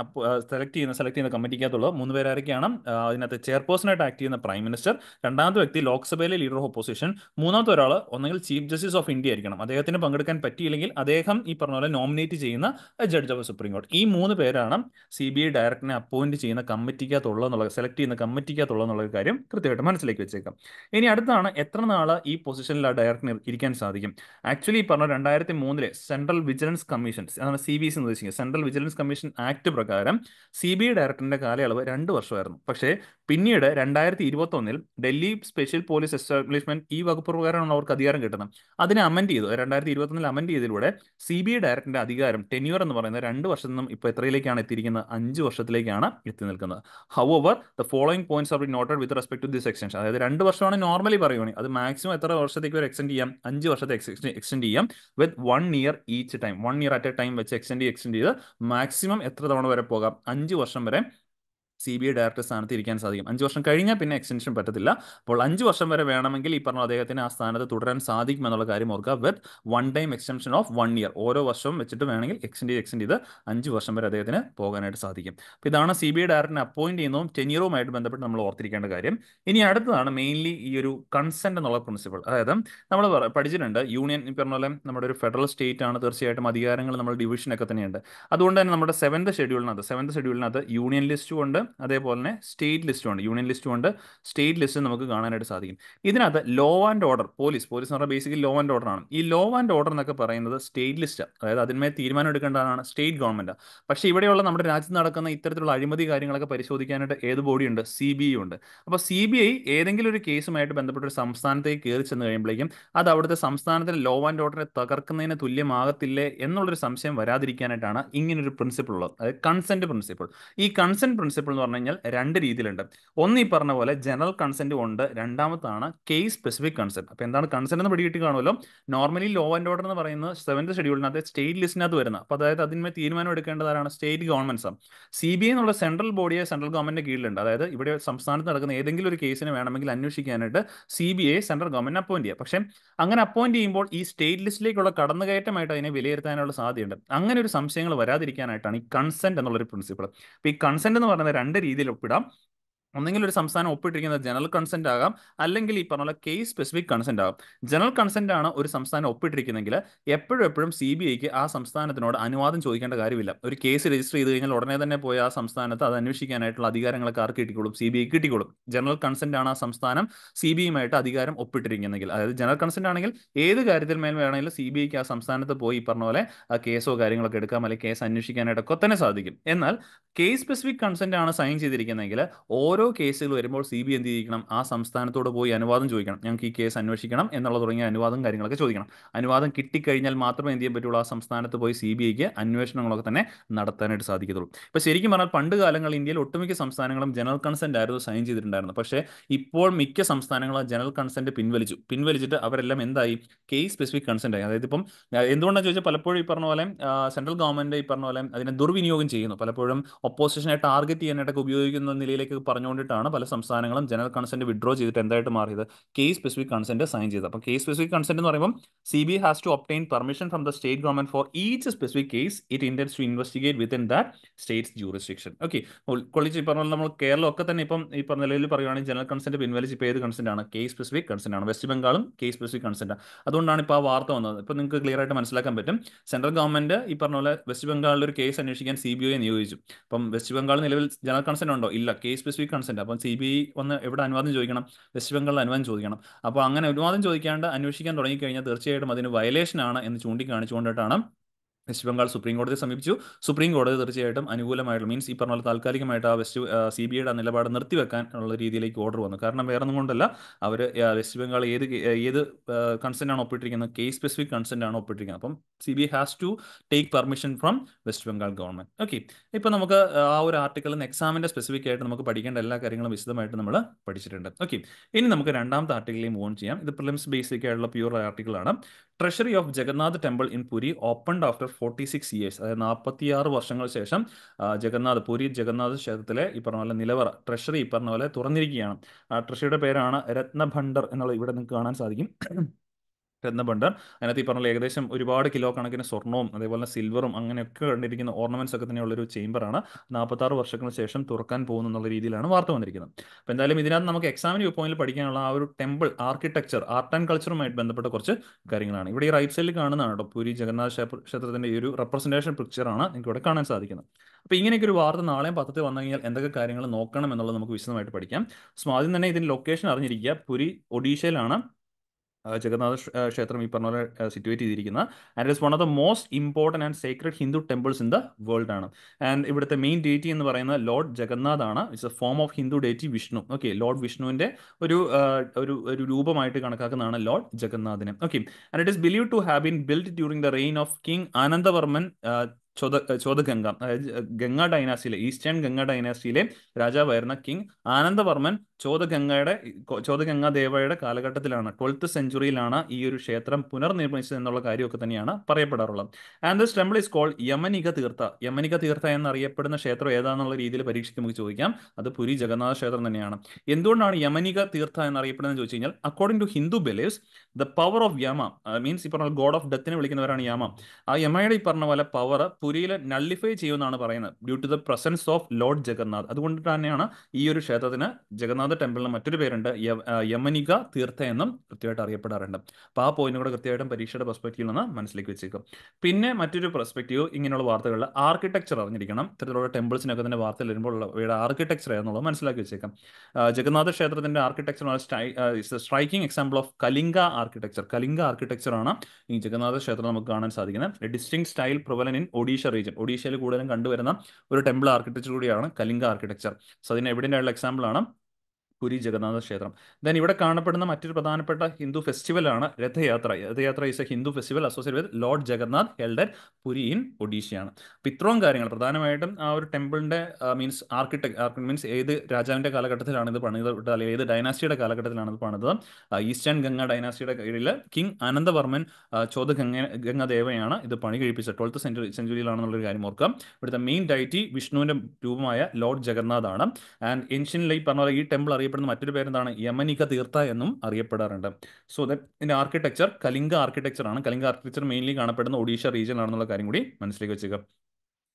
സെലക്ട് ചെയ്യുന്ന സെലക്ട് ചെയ്യുന്ന കമ്മിറ്റിക്കകത്തുള്ളത് മൂന്ന് പേരാരൊക്കെയാണ് അതിനകത്ത് ആയിട്ട് ആക്ട് ചെയ്യുന്ന പ്രൈം മിനിസ്റ്റർ രണ്ടാമത്തെ വ്യക്തി ലോക്സഭയിലെ ഇന്ത്യയിലെ ലീഡർ ഓഫ് ഓപ്പോസിഷൻ മൂന്നാമത്തെ ഒരാൾ ഒന്നെങ്കിൽ ചീഫ് ജസ്റ്റിസ് ഓഫ് ഇന്ത്യ ആയിരിക്കണം അദ്ദേഹത്തിന് പങ്കെടുക്കാൻ പറ്റിയില്ലെങ്കിൽ അദ്ദേഹം ഈ പറഞ്ഞ പോലെ നോമിനേറ്റ് ചെയ്യുന്ന ജഡ്ജ് ഓഫ് സുപ്രീം കോടതി ഈ മൂന്ന് പേരാണ് സി ബി ഐ ഡയറക്ടറിനെ അപ്പോയിന്റ് ചെയ്യുന്ന കമ്മിറ്റിക്കകത്തുള്ള സെലക്ട് ചെയ്യുന്ന കമ്മിറ്റിക്കകത്തുള്ളതെന്നുള്ള കാര്യം കൃത്യമായിട്ട് മനസ്സിലേക്ക് വെച്ചേക്കാം ഇനി അടുത്താണ് എത്ര നാൾ ഈ പൊസിഷനിൽ ആ ഡയറക്ടർ ഇരിക്കാൻ സാധിക്കും ആക്ച്വലി ഈ പറഞ്ഞ രണ്ടായിരത്തി മൂന്നിലെ സെൻട്രൽ വിജിലൻസ് കമ്മീഷൻ അതാണ് സി ബി എസ് എന്ന് ഉദ്ദേശിക്കുന്നത് സെൻട്രൽ വിജിലൻസ് കമ്മീഷൻ ആക്ട് പ്രകാരം സി ബി ഐ ഡയറക്ടറിന്റെ കാലയളവ് രണ്ട് വർഷമായിരുന്നു പക്ഷേ പിന്നീട് രണ്ടായിരത്തി ഒന്നിൽ ഡൽഹി സ്പെഷ്യൽ പോലീസ് എസ്റ്റാബ്ലിഷ്മെന്റ് ഈ വകുപ്പ് പ്രകാരമാണ് അവർക്ക് അധികാരം കിട്ടുന്നത് അതിനെ അമെൻഡ് ചെയ്തു രണ്ടായിരത്തി ഇരുപത്തൊന്നിൽ അമെൻഡ് ചെയ്തതിലൂടെ സി ബി ഐ ഡയറക്ടറിന്റെ അധികാരം ടെന്യൂർ എന്ന് പറയുന്നത് രണ്ട് വർഷത്തിൽ നിന്നും ഇപ്പോൾ എത്രയിലേക്കാണ് എത്തിയിരിക്കുന്നത് അഞ്ച് വർഷത്തിലേക്കാണ് എത്തി നിൽക്കുന്നത് how over the following points are noted with respect to this extension അതായത് രണ്ട് വർഷമാണ് നോർമലി പറയുവാണെങ്കിൽ അത് മാക്സിമം എത്ര വർഷത്തേക്ക് വരെ എക്സ്റ്റെൻഡ് ചെയ്യാം അഞ്ച് വർഷത്തെ എക്സ്റ്റെൻഡ് ചെയ്യാം with one year each time one year at a time വെച്ച് എക്സ്റ്റെൻഡ് എക്സ്റ്റെൻഡ് ചെയ്ത് മാക്സിമം എത്ര തവണ വരെ പോകാം അഞ്ച് വർഷം വരെ സി ബി ഐ ഡയറക്ടർ സ്ഥാനത്ത് ഇരിക്കാൻ സാധിക്കും അഞ്ച് വർഷം കഴിഞ്ഞാൽ പിന്നെ എക്സ്റ്റൻഷൻ പറ്റത്തില്ല അപ്പോൾ അഞ്ച് വർഷം വരെ വേണമെങ്കിൽ ഈ പറഞ്ഞ അദ്ദേഹത്തിന് ആ സ്ഥാനത്ത് തുടരാൻ സാധിക്കും എന്നുള്ള കാര്യം ഓർക്കുക with one time extension of one year ഓരോ വർഷവും വെച്ചിട്ട് വേണമെങ്കിൽ എക്സ്റ്റെൻഡ് ചെയ്ത് എക്സ്റ്റെൻഡ് ചെയ്ത് അഞ്ച് വർഷം വരെ അദ്ദേഹത്തിന് പോകാനായിട്ട് സാധിക്കും അപ്പോൾ ഇതാണ് സി ബി ഐ ഡയറക്ടറിനെ അപ്പോയിന്റ് ചെയ്യുന്നതും ടെനിയറുമായിട്ട് ബന്ധപ്പെട്ട് നമ്മൾ ഓർത്തിരിക്കേണ്ട കാര്യം ഇനി അടുത്തതാണ് മെയിൻലി ഈ ഒരു കൺസെന്റ് എന്നുള്ള പ്രിൻസിപ്പൾ അതായത് നമ്മൾ പഠിച്ചിട്ടുണ്ട് യൂണിയൻ ഈ പറഞ്ഞ പോലെ നമ്മുടെ ഒരു ഫെഡറൽ സ്റ്റേറ്റ് ആണ് തീർച്ചയായിട്ടും അധികാരങ്ങൾ നമ്മൾ ഡിവിഷനൊക്കെ തന്നെയുണ്ട് അതുകൊണ്ട് തന്നെ നമ്മുടെ സെവൻത് ഷെഡ്യൂളിനകത്ത് സെവൻത് ഷെഡ്യൂളിനകത്ത് യൂണിയൻ ലിസ്റ്റ് ഉണ്ട് അതേപോലെ തന്നെ സ്റ്റേറ്റ് ലിസ്റ്റും ഉണ്ട് യൂണിയൻ ലിസ്റ്റും ഉണ്ട് സ്റ്റേറ്റ് ലിസ്റ്റ് നമുക്ക് കാണാനായിട്ട് സാധിക്കും ഇതിനകത്ത് law and order police police എന്ന് പറഞ്ഞാൽ ബേസിക്കലി ലോ ആൻഡ് ഓർഡർ ആണ് ഈ ലോ ആൻഡ് ഓർഡർ എന്നൊക്കെ പറയുന്നത് സ്റ്റേറ്റ് ലിസ്റ്റ് അതായത് അതിന്മേൽ തീരുമാനം എടുക്കേണ്ടതാണ് സ്റ്റേറ്റ് ഗവൺമെന്റ് പക്ഷേ ഇവിടെയുള്ള നമ്മുടെ രാജ്യത്ത് നടക്കുന്ന ഇത്തരത്തിലുള്ള അഴിമതി കാര്യങ്ങളൊക്കെ പരിശോധിക്കാനായിട്ട് ഏത് ബോഡിയുണ്ട് സി ബി ഐ ഉണ്ട് അപ്പോൾ സി ബി ഐ ഏതെങ്കിലും ഒരു കേസുമായിട്ട് ബന്ധപ്പെട്ട ഒരു സംസ്ഥാനത്തേക്ക് കയറി ചെന്ന് കഴിയുമ്പോഴേക്കും അത് അവിടുത്തെ സംസ്ഥാനത്തിലെ ലോ ആൻഡ് ഓർഡറിനെ തകർക്കുന്നതിന് തുല്യമാകത്തില്ലേ എന്നുള്ളൊരു സംശയം വരാതിരിക്കാനായിട്ടാണ് ഇങ്ങനൊരു പ്രിൻസിപ്പിൾ ഉള്ളത് അതായത് കൺസെന്റ് പ്രിൻസിപ്പിൾ ഈ കൺസെന്റ് പ്രിൻസിപ്പിൾ എന്ന് പറഞ്ഞു കഴിഞ്ഞാൽ രണ്ട് രീതിയിലുണ്ട് ഒന്ന് ഈ പറഞ്ഞ പോലെ ജനറൽ കൺസെന്റ് ഉണ്ട് രണ്ടാമത്താണ് കേസ് സ്പെസിഫിക് കൺസെന്റ് അപ്പോൾ എന്താണ് കൺസെന്റ് എന്ന് പിടികിട്ടി കാണുമല്ലോ നോർമലി ലോ ആൻഡ് ഓർഡർ എന്ന് പറയുന്ന സെവന്റ് ഷെഡ്യൂളിനകത്ത് സ്റ്റേറ്റ് ലിസ്റ്റിനകത്ത് വരുന്ന അപ്പോൾ അതായത് അതിന്മേൽ തീരുമാനം എടുക്കേണ്ടതാണ് state governments C B I എന്നുള്ള സെൻട്രൽ ബോഡിയെ സെൻട്രൽ ഗവൺമെന്റിന്റെ കീഴിലുണ്ട് അതായത് ഇവിടെ സംസ്ഥാനത്ത് നടക്കുന്ന ഏതെങ്കിലും ഒരു കേസിനെ വേണമെങ്കിൽ അന്വേഷിക്കാനായിട്ട് C B I central government appoint ചെയ്യുക പക്ഷേ അങ്ങനെ അപ്പോയിന്റ് ചെയ്യുമ്പോൾ ഈ സ്റ്റേറ്റ് ലിസ്റ്റിലേക്കുള്ള കടന്നുകയറ്റമായിട്ട് അതിനെ വിലയിരുത്താനുള്ള സാധ്യതയുണ്ട് അങ്ങനെ ഒരു സംശയങ്ങൾ വരാതിരിക്കാനായിട്ടാണ് ഈ കൺസെന്റ് ഒരു പ്രിൻസിപ്പിൾ അപ്പോൾ ഈ കൺസെന്റ് എന്ന് പറയുന്നത് രണ്ട് രീതിയിൽ ഒപ്പിടാം ഒന്നെങ്കിൽ ഒരു സംസ്ഥാനം ഒപ്പിട്ടിരിക്കുന്നത് ജനറൽ കൺസെന്റ് ആകാം അല്ലെങ്കിൽ ഈ പറഞ്ഞ കേസ് സ്പെസിഫിക് കൺസെന്റ് ആകാം ജനറൽ കൺസെന്റ് ആണ് ഒരു സംസ്ഥാനം ഒപ്പിട്ടിരിക്കുന്നെങ്കിൽ എപ്പോഴും എപ്പോഴും സി ബി ഐക്ക് ആ സംസ്ഥാനത്തിനോട് അനുവാദം ചോദിക്കേണ്ട കാര്യമില്ല ഒരു കേസ് രജിസ്റ്റർ ചെയ്ത് കഴിഞ്ഞാൽ ഉടനെ തന്നെ പോയി ആ സംസ്ഥാനത്ത് അത് അന്വേഷിക്കാനായിട്ടുള്ള അധികാരങ്ങളൊക്കെ ആർക്ക് കിട്ടിക്കോളും സി ബി ഐക്ക് കിട്ടിക്കോളും ജനറൽ കൺസെന്റ് ആണ് ആ സംസ്ഥാനം സി ബി ഐയുമായിട്ട് അധികാരം ഒപ്പിട്ടിരിക്കുന്നെങ്കിൽ അതായത് ജനറൽ കൺസെന്റ് ആണെങ്കിൽ ഏത് കാര്യത്തിൽ മേൽ വേണമെങ്കിലും സി ബി ഐക്ക് ആ സംസ്ഥാനത്ത് പോയി ഈ പറഞ്ഞ പോലെ ആ കേസോ കാര്യങ്ങളൊക്കെ എടുക്കാം അല്ലെങ്കിൽ കേസ് അന്വേഷിക്കാനായിട്ടൊക്കെ തന്നെ സാധിക്കും എന്നാൽ കേസ് സ്പെസിഫിക് കൺസെന്റ് ആണ് സൈൻ ചെയ്തിരിക്കുന്നതെങ്കിൽ ഓരോ ഓരോ കേസുകൾ വരുമ്പോൾ സി ബി എന്ത് ചെയ്യിക്കണം ആ സംസ്ഥാനത്തോട് പോയി അനുവാദം ചോദിക്കണം ഞങ്ങൾക്ക് ഈ കേസ് അന്വേഷിക്കണം എന്നുള്ള തുടങ്ങിയ അനുവാദം കാര്യങ്ങളൊക്കെ ചോദിക്കണം അനുവാദം കിട്ടിക്കഴിഞ്ഞാൽ മാത്രമേ എന്ത് ചെയ്യാൻ പറ്റുള്ളൂ ആ സംസ്ഥാനത്ത് പോയി സി ബി ഐക്ക് അന്വേഷണങ്ങളൊക്കെ തന്നെ നടത്താനായിട്ട് സാധിക്കത്തുള്ളൂ ഇപ്പോൾ ശരിക്കും പറഞ്ഞാൽ പണ്ട് കാലങ്ങളിൽ ഇന്ത്യയിൽ ഒട്ടുമിക്ക സംസ്ഥാനങ്ങളും ജനറൽ കൺസെൻ്റ് ആയിരുന്നു സൈൻ ചെയ്തിട്ടുണ്ടായിരുന്നത് പക്ഷേ ഇപ്പോൾ മിക്ക സംസ്ഥാനങ്ങളും ജനറൽ കൺസെൻറ്റ് പിൻവലിച്ചു പിൻവലിച്ചിട്ട് അവരെല്ലാം എന്തായി കേസ് സ്പെസിഫിക് കൺസെൻ്റ് ആയി അതായത് ഇപ്പം എന്തുകൊണ്ടാണെന്ന് ചോദിച്ചാൽ പലപ്പോഴും ഈ പറഞ്ഞ പോലെ സെൻട്രൽ ഗവൺമെൻറ് ഈ പറഞ്ഞ പോലെ അതിനെ ദുർവിനിയോഗം ചെയ്യുന്നു പലപ്പോഴും ഒപ്പോസിഷനെ ടാർഗറ്റ് ചെയ്യാനായിട്ടൊക്കെ ഉപയോഗിക്കുന്ന നിലയിലേക്ക് പറഞ്ഞു വേണ്ടിയിട്ടാണ് പല സംസ്ഥാനങ്ങളും ജനറൽ കൺസെന്റ് വിഡ്രോ ചെയ്തിട്ട് എന്തായിട്ട് മാറിയത് കേസ് സ്പെസിഫിക് കൺസെന്റ് സൈൻ ചെയ്തത് അപ്പോൾ കേസ് സ്പെസിഫിക് കൺസെന്റ് എന്ന് പറയുമ്പോൾ C B has to obtain permission from the state government for each specific case it intends to investigate within that state's jurisdiction okay ഉൾക്കൊള്ളിച്ച് ഈ പറഞ്ഞ നമ്മൾ കേരളമൊക്കെ തന്നെ ഇപ്പം ഈ പറഞ്ഞ നിലയിൽ പറയുകയാണെങ്കിൽ ജനറൽ കൺസെന്റ് പിൻവലിച്ച് ഇപ്പോൾ ഏത് കൺസെന്റ് ആണ് കേസ് സ്പെസിഫിക് കൺസെന്റ് ആണ് വെസ്റ്റ് ബംഗാളും കേസ് സ്പെസിഫിക് കൺസെന്റ് അതുകൊണ്ടാണ് ഇപ്പോൾ ആ വാർത്ത വന്നത് ഇപ്പോൾ നിങ്ങൾക്ക് ക്ലിയർ ആയിട്ട് മനസ്സിലാക്കാൻ പറ്റും സെൻട്രൽ ഗവൺമെന്റ് ഈ പറഞ്ഞ പോലെ വെസ്റ്റ് ബംഗാളിൽ ഒരു കേസ് അന്വേഷിക്കാൻ സി ബി ഐ നിയോഗിച്ചു അപ്പം വെസ്റ്റ് ബംഗാൾ നിലവിൽ ജനറൽ കൺസെന്റ് ഉണ്ടോ ഇല്ല കേസ് സ്പെസിഫിക് ചാൻസ് ഉണ്ട് അപ്പം സി ബി ഐ വന്ന് എവിടെ അനുവാദം ചോദിക്കണം വെസ്റ്റ് ബംഗാളിൽ അനുവാദം ചോദിക്കണം അപ്പോൾ അങ്ങനെ അനുവാദം ചോദിക്കാണ്ട് അന്വേഷിക്കാൻ തുടങ്ങിക്കഴിഞ്ഞാൽ തീർച്ചയായിട്ടും അതിന് വയലേഷനാണ് എന്ന് ചൂണ്ടിക്കാണിച്ചുകൊണ്ടിട്ടാണ് വെസ്റ്റ് ബംഗാൾ സുപ്രീം കോടതിയെ സമീപിച്ചു സുപ്രീം കോടതി തീർച്ചയായിട്ടും അനുകൂലമായിട്ടുള്ള മീൻസ് ഈ പറഞ്ഞ പോലെ താൽക്കാലികമായിട്ട് ആ വെസ്റ്റ് സി ബി ഐയുടെ നിലപാട് നിർത്തിവെക്കാൻ ഉള്ള രീതിയിലേക്ക് ഓർഡർ വന്നു കാരണം വേറെ ഒന്നും കൊണ്ടല്ല അവർ വെസ്റ്റ് ബംഗാൾ ഏത് ഏത് കൺസെൻ്റ് ആണ് ഒപ്പിട്ടിരിക്കുന്നത് കേസ് സ്പെസിഫിക് കൺസെൻ്റ് ആണ് ഒപ്പിട്ടിരിക്കുന്നത് അപ്പം C B I has to take permission from West Bengal government okay ഇപ്പം നമുക്ക് ആ ഒരു ആർട്ടിക്കലിൽ നിന്ന് എക്സാമിൻ്റെ സ്പെസിഫിക് ആയിട്ട് നമുക്ക് പഠിക്കേണ്ട എല്ലാ കാര്യങ്ങളും വിശദമായിട്ട് നമ്മൾ പഠിച്ചിട്ടുണ്ട് ഓക്കെ ഇനി നമുക്ക് രണ്ടാമത്തെ ആർട്ടിക്കലിൽ മൂവ് ചെയ്യാം ഇത് പ്രിലിംസ് ബേസിക് ആയിട്ടുള്ള പ്യൂർ ആർട്ടിക്കിളാണ് treasury of Jagannath temple in Puri opened after forty six years അതായത് നാൽപ്പത്തി ആറ് ശേഷം ജഗന്നാഥ് പുരി ജഗന്നാഥ് ക്ഷേത്രത്തിലെ ഈ പറഞ്ഞ പോലെ നിലവറ ട്രഷറി ഈ പറഞ്ഞ പോലെ തുറന്നിരിക്കുകയാണ് ആ ട്രഷറിയുടെ പേരാണ് രത്നഭണ്ഡർ എന്നുള്ളത് ഇവിടെ നിങ്ങൾക്ക് കാണാൻ സാധിക്കും രത്നഭണ്ഡാർ അതിനകത്ത് ഈ പറഞ്ഞ ഏകദേശം ഒരുപാട് കിലോ കണക്കിന് സ്വർണവും അതേപോലെ സിൽവറും അങ്ങനെയൊക്കെ കണ്ടിരിക്കുന്ന ഓർണമെന്റ്സ് ഒക്കെ തന്നെയുള്ള ഒരു ചേംബറാണ് നാൽപ്പത്താറ് വർഷങ്ങൾക്ക് ശേഷം തുറക്കാൻ പോകുന്നു എന്നുള്ള രീതിയിലാണ് വാർത്ത വന്നിരിക്കുന്നത് അപ്പോൾ എന്തായാലും ഇതിനകത്ത് നമുക്ക് എക്സാമിന് പോയിന്റിൽ പഠിക്കാനുള്ള ആ ഒരു ടെമ്പിൾ ആർക്കിടെക്ചർ ആർട്ട് ആൻഡ് കൾച്ചറുമായിട്ട് ബന്ധപ്പെട്ട കുറച്ച് കാര്യങ്ങളാണ് ഇവിടെ ഈ റൈറ്റ് സൈഡിൽ കാണുന്നതാണ് കേട്ടോ പുരി ജഗന്നാഥ ക്ഷേത്രത്തിന്റെ ഒരു റെപ്രസെന്റേഷൻ പിക്ചറാണ് എനിക്ക് ഇവിടെ കാണാൻ സാധിക്കുന്നത് അപ്പോൾ ഇങ്ങനെയൊക്കെ ഒരു വാർത്ത നാളെയും പത്രത്തിൽ വന്നു കഴിഞ്ഞാൽ എന്തൊക്കെ കാര്യങ്ങൾ നോക്കണം എന്നുള്ളത് നമുക്ക് വിശദമായിട്ട് പഠിക്കാം സോ ആദ്യം തന്നെ ഇതിന്റെ ലൊക്കേഷൻ അറിഞ്ഞിരിക്കുക പുരി ഒഡീഷയിലാണ് ജഗന്നാഥ ക്ഷേത്രം ഈ പറഞ്ഞ പോലെ സിറ്റുവേറ്റ് ചെയ്തിരിക്കുന്ന and it one of the most important and secret Hindu temples in the world ആണ് ആൻഡ് ഇവിടുത്തെ മെയിൻ ഡേറ്റി എന്ന് പറയുന്നത് ലോർഡ് ജഗന്നാഥ് ആണ് it's a form of Hindu deity Vishnu okay lord വിഷ്ണുവിൻ്റെ ഒരു ഒരു ഒരു രൂപമായിട്ട് കണക്കാക്കുന്നതാണ് ലോർഡ് ജഗന്നാഥിനെ okay and it is believe to have been build during the reign of king Anandavarman Choda Chodaganga അതായത് ഗംഗ ഡൈനാസ്റ്റിയിലെ ഈസ്റ്റേൺ ഗംഗ ഡൈനാസ്റ്റിയിലെ രാജാവായിരുന്ന കിങ് ആനന്ദവർമ്മൻ ചോദഗംഗയുടെ ചോദഗംഗ ദേവയുടെ കാലഘട്ടത്തിലാണ് ട്വൽത്ത് സെഞ്ചുറിയിലാണ് ഈ ഒരു ക്ഷേത്രം പുനർനിർമ്മിച്ചത് എന്നുള്ള കാര്യമൊക്കെ തന്നെയാണ് പറയപ്പെടാറുള്ളത് and this temple is call Yamanika Tirtha Yamanika Tirtha എന്നറിയപ്പെടുന്ന ക്ഷേത്രം ഏതാണെന്നുള്ള രീതിയിൽ പരീക്ഷയ്ക്ക് നമുക്ക് ചോദിക്കാം അത് പുരി ജഗന്നാഥ ക്ഷേത്രം തന്നെയാണ് എന്തുകൊണ്ടാണ് യമനിക തീർത്ഥ എന്നറിയപ്പെടുന്നത് ചോദിച്ചു കഴിഞ്ഞാൽ according to Hindu believes the power of Yama means ഈ പറഞ്ഞ ഗോഡ് ഓഫ് ഡെത്തിനെ വിളിക്കുന്നവരാണ് യമ ആ യമയുടെ ഈ പറഞ്ഞ പോലെ പവർ പുരിയിലെ നള്ളിഫൈ ചെയ്യുമെന്നാണ് പറയുന്നത് due to the presence of lord Jagannath അതുകൊണ്ട് തന്നെയാണ് ഈ ഒരു ക്ഷേത്രത്തിന് ജഗന്നാഥ ടെമ്പിളിന് മറ്റൊരു പേരുണ്ട് യമനിക തീർത്ഥ എന്നും കൃത്യമായിട്ട് അറിയപ്പെടാറുണ്ട് അപ്പോൾ ആ പോയിന്റ് കൂടെ കൃത്യമായിട്ടും പരീക്ഷയുടെ പെർസ്പെക്റ്റീവിൽ നിന്ന് മനസ്സിലേക്ക് വെച്ചേക്കും പിന്നെ മറ്റൊരു പെർസ്പെക്റ്റീവ് ഇങ്ങനെയുള്ള വാർത്തകളിൽ ആർക്കിടെക്ചർ അറിഞ്ഞിരിക്കണം ഇത്തരത്തിലുള്ള ടെമ്പിൾസിനൊക്കെ തന്നെ വാർത്ത വരുമ്പോൾ ഇവയുടെ ആർക്കിടെക്ചർ എന്നുള്ളത് മനസ്സിലാക്കി വെച്ചേക്കാം ജഗന്നാഥ ക്ഷേത്രത്തിന്റെ architecture striking example of Kalinga architecture Kalinga architecture ആണ് ഈ ജഗന്നാഥ ക്ഷേത്രം നമുക്ക് കാണാൻ സാധിക്കുന്നത് ഡിസ്റ്റിങ് സ്റ്റൈൽ പ്രൊവലൻ ഇൻ ഒഡി ഒഡീഷ റീജിയൻ ഒഡീഷയിൽ കൂടുതലും കണ്ടുവരുന്ന ഒരു ടെമ്പിൾ ആർക്കിടെക്ചർ കൂടിയാണ് കലിംഗ ആർക്കിടെക്ചർ സോ അതിന് എവിടെയുള്ള എക്സാമ്പിൾ ആണ് പുരി ജഗന്നാഥ ക്ഷേത്രം ദെൻ ഇവിടെ കാണപ്പെടുന്ന മറ്റൊരു പ്രധാനപ്പെട്ട ഹിന്ദു ഫെസ്റ്റിവലാണ് Rath Yatra Rath Yatra is a Hindu festival associate with lord Jagannath held Puri in ഒഡീഷയാണ് അപ്പം ഇത്രയും കാര്യങ്ങൾ പ്രധാനമായിട്ടും ആ ഒരു ടെമ്പിളിൻ്റെ മീൻസ് ആർക്കിടെക്ട് മീൻസ് ഏത് രാജാവിൻ്റെ കാലഘട്ടത്തിലാണ് ഇത് പണിത് അല്ലെങ്കിൽ ഏത് ഡൈനാസ്റ്റിയുടെ കാലഘട്ടത്തിലാണ് ഇത് പണിത് ഈസ്റ്റേൺ ഗംഗ ഡൈനാസ്റ്റിയുടെ കീഴിൽ കിങ് അനന്തവർമ്മൻ ചോദ ഗംഗ ഗംഗദേവയാണ് ഇത് പണി കഴിപ്പിച്ചത് ട്വൽത്ത് സെഞ്ചുറി സെഞ്ചുറിയിലാണെന്നുള്ളൊരു കാര്യം ഓർക്കാം ഇവിടുത്തെ മെയിൻ ഡൈറ്റി വിഷ്ണുവിൻ്റെ രൂപമായ ലോർഡ് ജഗന്നാഥാണ് ആൻഡ് ഏൻഷ്യനിലെ ലൈ പറഞ്ഞ ഈ ടെമ്പിൾ അറിയപ്പെടുന്നത് അറിയപ്പെടുന്ന മറ്റൊരു പേരെന്താണ് യമനിക തീർത്ഥ എന്നും അറിയപ്പെടാറുണ്ട് സോ ദറ്റ് ഇതിൻ്റെ ആർക്കിടെക്ചർ കലിംഗ ആർക്കിടെക്ചർ ആണ് കലിംഗ ആർക്കിടെക്ചർ മെയിൻലി കാണപ്പെടുന്ന ഒഡീഷ ആണെന്നുള്ള കാര്യം കൂടി മനസ്സിലേക്ക് വെച്ചേക്കുക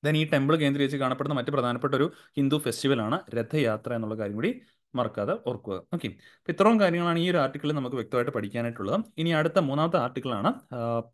ദെൻ ഈ ടെമ്പിൾ കേന്ദ്രീകരിച്ച് കാണപ്പെടുന്ന മറ്റ് പ്രധാനപ്പെട്ട ഒരു ഹിന്ദു ഫെസ്റ്റിവൽ ആണ് രഥയാത്ര എന്നുള്ള കാര്യം കൂടി മറക്കാതെ ഓർക്കുക ഓക്കെ അപ്പോൾ ഇത്രയും കാര്യങ്ങളാണ് ഈ ഒരു ആർട്ടിക്കിളിൽ നമുക്ക് വ്യക്തമായിട്ട് പഠിക്കാനായിട്ടുള്ളത് ഇനി അടുത്ത മൂന്നാമത്തെ ആർട്ടിക്കിളാണ്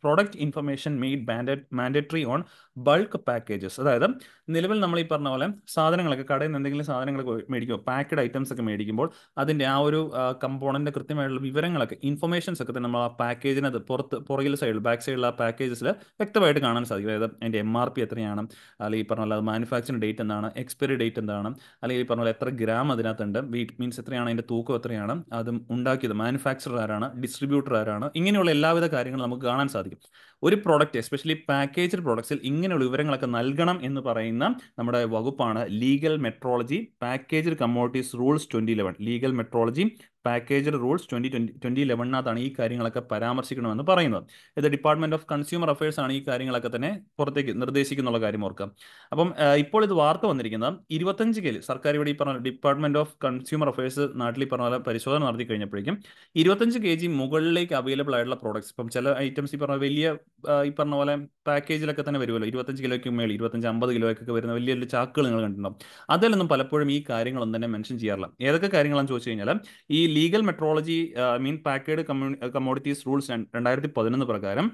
product information made mandatory on bulk packages അതായത് നിലവിൽ നമ്മൾ ഈ പറഞ്ഞ പോലെ സാധനങ്ങളൊക്കെ കടയിൽ നിന്ന് എന്തെങ്കിലും സാധനങ്ങളൊക്കെ മേടിക്കുമോ പാക്കഡ് ഐറ്റംസ് ഒക്കെ മേടിക്കുമ്പോൾ അതിൻ്റെ ആ ഒരു കമ്പോണൻ്റെ കൃത്യമായിട്ടുള്ള വിവരങ്ങളൊക്കെ ഇൻഫർമേഷൻസ് ഒക്കെ നമ്മൾ ആ പാക്കേജിനത് പുറത്ത് പുറകിൽ സൈഡിൽ ബാക്ക് സൈഡിൽ ആ പാക്കേജസിൽ വ്യക്തമായിട്ട് കാണാൻ സാധിക്കും അതായത് അതിൻ്റെ എം ആർ പി എത്രയാണ് അല്ലെങ്കിൽ ഈ പറഞ്ഞ പോലെ അത് മാനുഫാക്ചറിങ് ഡേറ്റ് എന്താണ് എക്സ്പയറി ഡേറ്റ് എന്താണ് അല്ലെങ്കിൽ ഈ പറഞ്ഞ പോലെ എത്ര ഗ്രാം അതിനകത്തുണ്ട് വെയിറ്റ് മീൻസ് എത്രയാണ് അതിന്റെ തൂക്കം എത്രയാണ് അത് ഉണ്ടാക്കിയത് മാനുഫാക്ചറർ ആരാണ് ഡിസ്ട്രിബ്യൂട്ടർ ആരാണ് ഇങ്ങനെയുള്ള എല്ലാവിധ കാര്യങ്ങളും നമുക്ക് കാണാൻ സാധിക്കും ഒരു പ്രോഡക്റ്റ് എസ്പെഷ്യലി പാക്കേജ്ഡ് പ്രോഡക്ട്സിൽ ഇങ്ങനെയുള്ള വിവരങ്ങളൊക്കെ നൽകണം എന്ന് പറയുന്ന നമ്മുടെ വകുപ്പാണ് legal metrology packaged commodities rules twenty eleven legal metrology package rules twenty twenty twenty ഇലവണിനകത്താണ് ഈ കാര്യങ്ങളൊക്കെ പരാമർശിക്കണമെന്ന് പറയുന്നത് ഇത് ഡിപ്പാർട്ട്മെന്റ് ഓഫ് കൺസ്യൂമർ അഫയേഴ്സ് ആണ് ഈ കാര്യങ്ങളൊക്കെ തന്നെ പുറത്തേക്ക് നിർദ്ദേശിക്കുന്നുള്ള കാര്യം ഓർക്കുക അപ്പം ഇപ്പോൾ ഇത് വാർത്ത വന്നിരിക്കുന്നത് ഇരുപത്തഞ്ച് കേല് സർക്കാർ ഇവിടെ ഈ പറഞ്ഞ ഡിപ്പാർട്ട്മെന്റ് ഓഫ് കൺസ്യൂമർ അഫയേഴ്സ് നാട്ടിൽ ഈ പറഞ്ഞ പരിശോധന നടത്തി കഴിഞ്ഞപ്പോഴേക്കും ഇരുപത്തഞ്ച് കെ ജി മുകളിലേക്ക് അവൈലബിൾ ആയിട്ടുള്ള പ്രോഡക്ട്സ് ഇപ്പം ചില ഐറ്റംസ് ഈ പറഞ്ഞ വലിയ ഈ പറഞ്ഞ പോലെ പാക്കേജിലൊക്കെ തന്നെ വരുമല്ലോ ഇരുപത്തഞ്ച് കിലോയ്ക്ക് മേളിൽ ഇരുപത്തഞ്ച് അമ്പത് കിലോയ്ക്കൊക്കെ വരുന്ന വലിയ വലിയ ചാക്കുകൾ നിങ്ങൾ കണ്ടിട്ടുണ്ടാവും അതിലൊന്നും പലപ്പോഴും ഈ കാര്യങ്ങളൊന്നും തന്നെ മെൻഷൻ ചെയ്യാറില്ല ഏതൊക്കെ കാര്യങ്ങളാണെന്ന് ചോദിച്ചു കഴിഞ്ഞാൽ ഈ ലീഗൽ മെട്രോളജി മീൻ പാക്കേഡ് കമ്മ്യൂണി കമ്മോഡിറ്റീസ് റൂൾസ് രണ്ടായിരത്തി പതിനൊന്ന് പ്രകാരം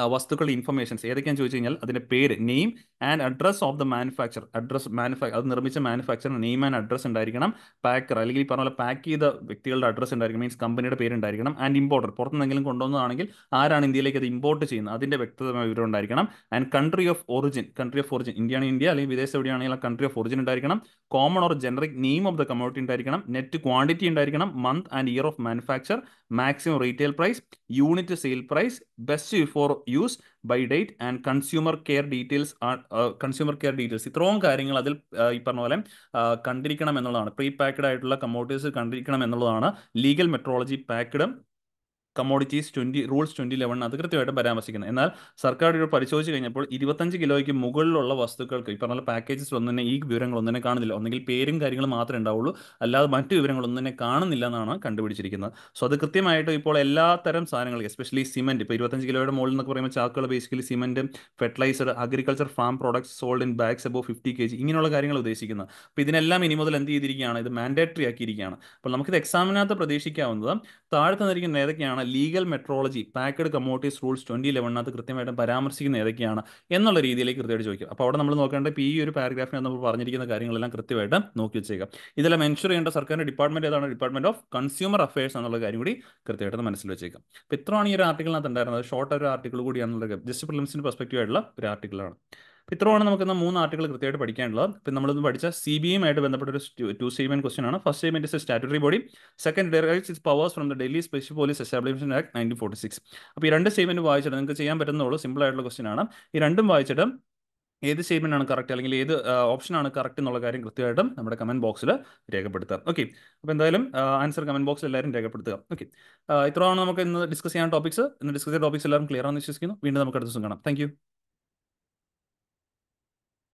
uh, വസ്തുക്കളുടെ ഇൻഫർമേഷൻസ് ഏതൊക്കെയാണെന്ന് ചോദിച്ചു കഴിഞ്ഞാൽ അതിൻ്റെ പേര് name and address of the manufacture address മാനുഫാ അത് നിർമ്മിച്ച മാനുഫാക്ചർ നെയിം ആൻഡ് അഡ്രസ് ഉണ്ടായിരിക്കണം പാക്കർ അല്ലെങ്കിൽ ഈ പറഞ്ഞ പോലെ പാക്ക് ചെയ്ത വ്യക്തികളുടെ അഡ്രസ് ഉണ്ടായിരിക്കണം മീൻസ് കമ്പനിയുടെ പേര് ഉണ്ടായിരിക്കണം ആൻഡ് ഇമ്പോർട്ടർ പുറത്തുനിന്നെങ്കിലും കൊണ്ടുവന്നതാണെങ്കിൽ ആരാണ് ഇന്ത്യയിലേക്ക് അത് ഇമ്പോർട്ട് ചെയ്യുന്നത് അതിൻ്റെ വ്യക്തമായ വിവരം ഉണ്ടായിരിക്കണം and country of origin country of origin ഇന്ത്യയാണ് ഇന്ത്യ അല്ലെങ്കിൽ വിദേശം എവിടെയാണെങ്കിൽ ആ കൺട്രി ഓഫ് ഒറിജിൻ ഉണ്ടായിരിക്കണം common or generic name of the commodity ഉണ്ടായിരിക്കണം നെറ്റ് ക്വാണ്ടിറ്റി ഉണ്ടായിരിക്കണം month and year of manufacture maximum retail price unit sale price best for use by date and consumer care details consumer care details ഇത്രയും കാര്യങ്ങൾ അതിൽ ഈ പറഞ്ഞ പോലെ കണ്ടിരിക്കണം എന്നുള്ളതാണ് പ്രീ പാക്ഡ് ആയിട്ടുള്ള കമ്മോഡിറ്റീസ് കണ്ടിരിക്കണം എന്നുള്ളതാണ് legal metrology packed commodities twenty rules twenty eleven അത് കൃത്യമായിട്ട് പരാമർശിക്കുന്നത് എന്നാൽ സർക്കാർ ഇവിടെ പരിശോധിച്ച് കഴിഞ്ഞപ്പോൾ ഇരുപത്തഞ്ച് കിലോയ്ക്ക് മുകളിലുള്ള വസ്തുക്കൾക്ക് ഈ പറഞ്ഞ പാക്കേജസിൽ ഒന്നും തന്നെ ഈ വിവരങ്ങളൊന്നും തന്നെ കാണുന്നില്ല ഒന്നെങ്കിൽ പേരും കാര്യങ്ങളും മാത്രമേ ഉണ്ടാവുള്ളൂ അല്ലാതെ മറ്റു വിവരങ്ങളൊന്നും തന്നെ കാണുന്നില്ല എന്നാണ് കണ്ടുപിടിച്ചിരിക്കുന്നത് സോ അത് കൃത്യമായിട്ട് ഇപ്പോൾ എല്ലാ തരം സാധനങ്ങൾക്ക് എസ്പെഷ്യലി സിമെന്റ് ഇപ്പോൾ ഇരുപത്തഞ്ച് കിലോയുടെ മുകളിൽ എന്നൊക്കെ പറയുമ്പോൾ ചാക്കുകൾ basically cement fertiliser agriculture farm products sold in bags above fifty K G ഇങ്ങനെയുള്ള കാര്യങ്ങൾ ഉദ്ദേശിക്കുന്നത് അപ്പോൾ ഇതിനെല്ലാം ഇനി മുതൽ എന്ത് ചെയ്തിരിക്കുകയാണ് ഇത് മാൻഡേറ്ററി ആക്കിയിരിക്കുകയാണ് അപ്പോൾ നമുക്കിത് എക്സാമിനകത്ത് പ്രതീക്ഷിക്കാവുന്നത് താഴെ ഏതൊക്കെയാണ് legal metrology packed commodities rules twenty ഇലവനകത്ത് കൃത്യമായിട്ട് പരാമർശിക്കുന്ന ഏതൊക്കെയാണ് എന്നുള്ള രീതിയിലേക്ക് കൃത്യമായിട്ട് ചോദിക്കും അപ്പോൾ അവിടെ നമ്മൾ നോക്കേണ്ട ഇപ്പോൾ ഈ ഒരു പാരഗ്രാഫിന് നമ്മൾ പറഞ്ഞിരിക്കുന്ന കാര്യങ്ങളെല്ലാം കൃത്യമായിട്ട് നോക്കി വെച്ചേക്കാം ഇതെല്ലാം മെൻഷർ ചെയ്യേണ്ട സർക്കാരിന്റെ ഡിപ്പാർട്ട്മെന്റ് ഏതാണ് ഡിപ്പാർട്ട്മെന്റ് ഓഫ് കൺസ്യൂമർ അഫയേഴ്സ് എന്നുള്ള കാര്യം കൂടി കൃത്യമായിട്ട് മനസ്സിൽ വെച്ചേക്കാം അപ്പോൾ ഇത്രയാണ് ഈ ഒരു ആർട്ടിക്കിളിനകത്ത് ഉണ്ടായിരുന്നത് ഷോർട്ട് ഒരു ആർട്ടിക്കിൾ കൂടിയാണെന്നുള്ളത് ജസ്റ്റ് ഫിലിംസിന്റെ പെർസ്പെക്റ്റീവ് ആയിട്ടുള്ള ഒരു ആർട്ടിക്കിളാണ് അപ്പോൾ ഇത്രയാണ് നമുക്ക് ഇന്ന് മൂന്ന് ആർട്ടിക്കിൾ കൃത്യമായിട്ട് പഠിക്കാനുള്ളത് ഇപ്പം നമ്മളിന്ന് പഠിച്ച സി ബി എമ്മായിട്ട് ബന്ധപ്പെട്ട ഒരു ടു സ്റ്റേറ്റ്മെന്റ് ക്വസ്റ്റൻ ആണ് first statement is body second derives is powers from the Delhi special police establishment act nineteen forty six അപ്പോൾ ഈ രണ്ട് സ്റ്റേറ്റ്മെന്റ് വായിച്ചിട്ട് നിങ്ങൾക്ക് ചെയ്യാൻ പറ്റുന്നുള്ളൂ സിമ്പിൾ ആയിട്ടുള്ള ക്വസ്റ്റൻ ആണ് ഈ രണ്ടും വായിച്ചിട്ട് ഏത് സ്റ്റേമെന്റ് ആണ് കറക്റ്റ് അല്ലെങ്കിൽ ഏത് ഓപ്ഷൻ ആണ് കറക്റ്റ് എന്നുള്ള കാര്യം കൃത്യമായിട്ടും നമ്മുടെ കമന്റ് ബോക്സിൽ രേഖപ്പെടുത്തുക ഓക്കെ അപ്പോൾ എന്തായാലും ആൻസർ കമന്റ് ബോക്സിൽ എല്ലാവരും രേഖപ്പെടുത്തുക ഓക്കെ ഇത്രയാണ് നമുക്ക് ഇന്ന് ഡിസ്കസ് ചെയ്യാൻ ടോപ്പിക്സ് ഇന്ന് ഡിസ്കസ് ചെയ്ത ടോപ്പിക്സ് എല്ലാവരും ക്ലിയർ ആണെന്ന് വിശ്വസിക്കുന്നു വീണ്ടും നമുക്ക് അടുത്ത ദിവസം കാണാം താങ്ക്